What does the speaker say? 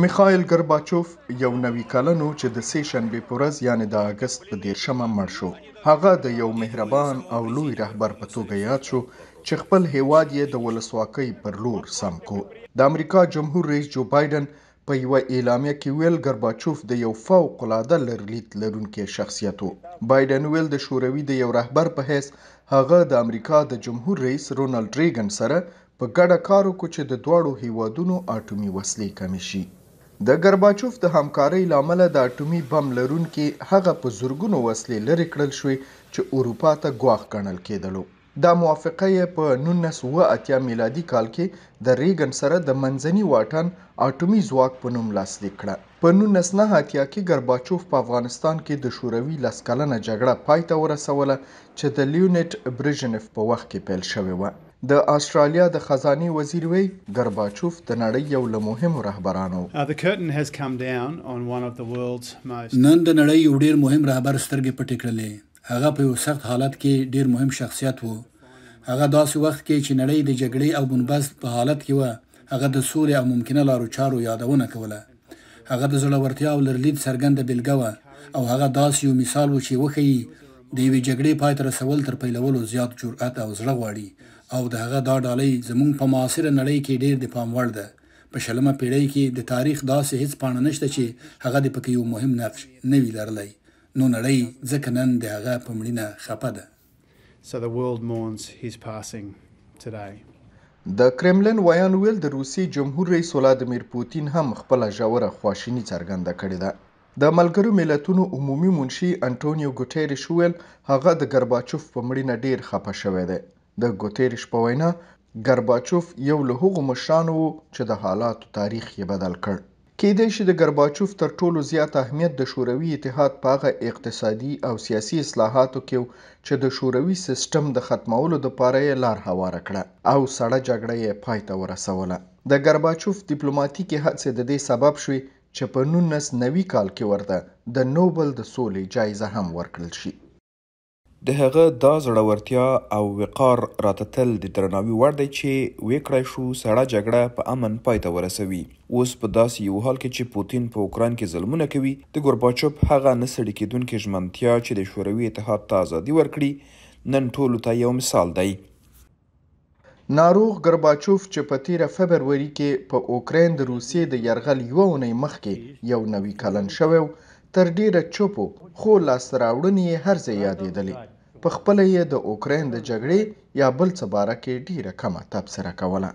میخایل ګرباچوف یو نوی کلن و چې د سه شنبه په ورځ یعنی د اگست په 13مه مړ شو هغه د یو مهربان او لوی رهبر په توګه یاد شو چې خپل هیواد یې د ولسواکۍ پر لور سم کو د امریکا جمهور رئیس جو بایدن په یو اعلامیه کې ویل ګرباچوف د یو فوق العاده لرلید لرونکي شخصیت وو بایدن ویل د شوروي د یو رهبر په حیث هغه د امریکا د جمهور رئیس رونالد ریګن سره په ګډه کار وکړ چې د دواړو هیوادونو اټومي وسلې کمې شي د ګرباچوف د همکارۍ له امله د اټومي بم لرونکي هغه په زرګونو وسلې لرې کړل شوې چې اروپا ته ګواښ ګڼل کېدلو دا موافقه یې په 1980 میلادي کال کې د ریګن سره د منځني واټن اټومي ځواک په نوم لاسلیک کړه په 1990 کې ګرباچوف په افغانستان کې د شوروي لسکلنه جګړه پای ته ورسوله چې د لیونټ برژنف په وخت کې پیل شوې و د استرالیا د خزانه وزیر وی ګرباچوف د نړۍ یو له مهمو رهبرانو uh, نن د نړۍ یو ډیر مهم رهبر سترګې پټې کړلې هغه په یو سخت حالت کې ډیر مهم شخصیت وو هغه داسې وخت کې چې نړۍ د جګړې او بنبست په حالت کې و هغه د سولې او ممکنه لارو چارو یادونه کوله هغه د زړورتیا او لرلید څرګنده بیلګه وه او هغه داسې یو مثال و چې وخی د یوې جګړې پای ته رسول تر پیلولو زیات جرأت او زړه غواړي او د هغه دا ډالۍ زموږ په معاصره نړۍ کې ډیر د پام وړ ده په شلمه پیړۍ کې د تاریخ داسې هیڅ پاڼه نشته چې هغه د پکې یو مهم نقش نه وي لرلی نو نړۍ ځکه نن د هغه په مړینه خپه ده So the world mourns his passing today. د کرملن ویان ویل د روسي جمهور رئیس ولادمیر پوتین هم خپل ژوره خواشینی څرګنده کړې ده د ملګرو ملتونو عمومي منشي انټونیو ګوټیری شویل هغه د ګرباچوف په مړینه ډیر خپه شوی دی د ګوتیرش په وینا ګرباچوف یو له هغو مشرانو وو چې د حالاتو تاریخ یې بدل کړ کېدای شي د ګرباچوف تر ټولو زیات اهمیت د شوروي اتحاد په هغه اقتصادي او سیاسي اصلاحاتو کې چې د شوروي سیستم د ختمولو لپاره یې لار هواره کړه او سړه جګړه یې پای ته ورسوله د ګرباچوف ډیپلوماټیکي هڅې د دې سبب شوې چې په 1990 کال کې ورته د نوبل د سولې جایزه هم ورکړل شي د هغه دا زړورتیا او وقار راته تل د درناوي وړ دی چې وکړای شو سړه جګړه په امن پای ته ورسوي اوس په داسې یو حال کې چې پوتین په اوکران کې ظلمونه کوي د ګورباچوف هغه نسړي کېدونکې ژمنتیا چې د شوروي اتحاد ته ازادي ورکړي نن ټولو ته یو مثال دی ناروغ ګرباچوف چې په تیره فبروري کې په اوکرين د روسیې د يرغل یو نه مخکې یو نوې کلن شوو تر ډیره چوپو خو لاس راوړنې هر ځای یادېدلې پخپله یې د اوکراین د جګړې یا بل څه باره کې ډیره کمه تبصره کوله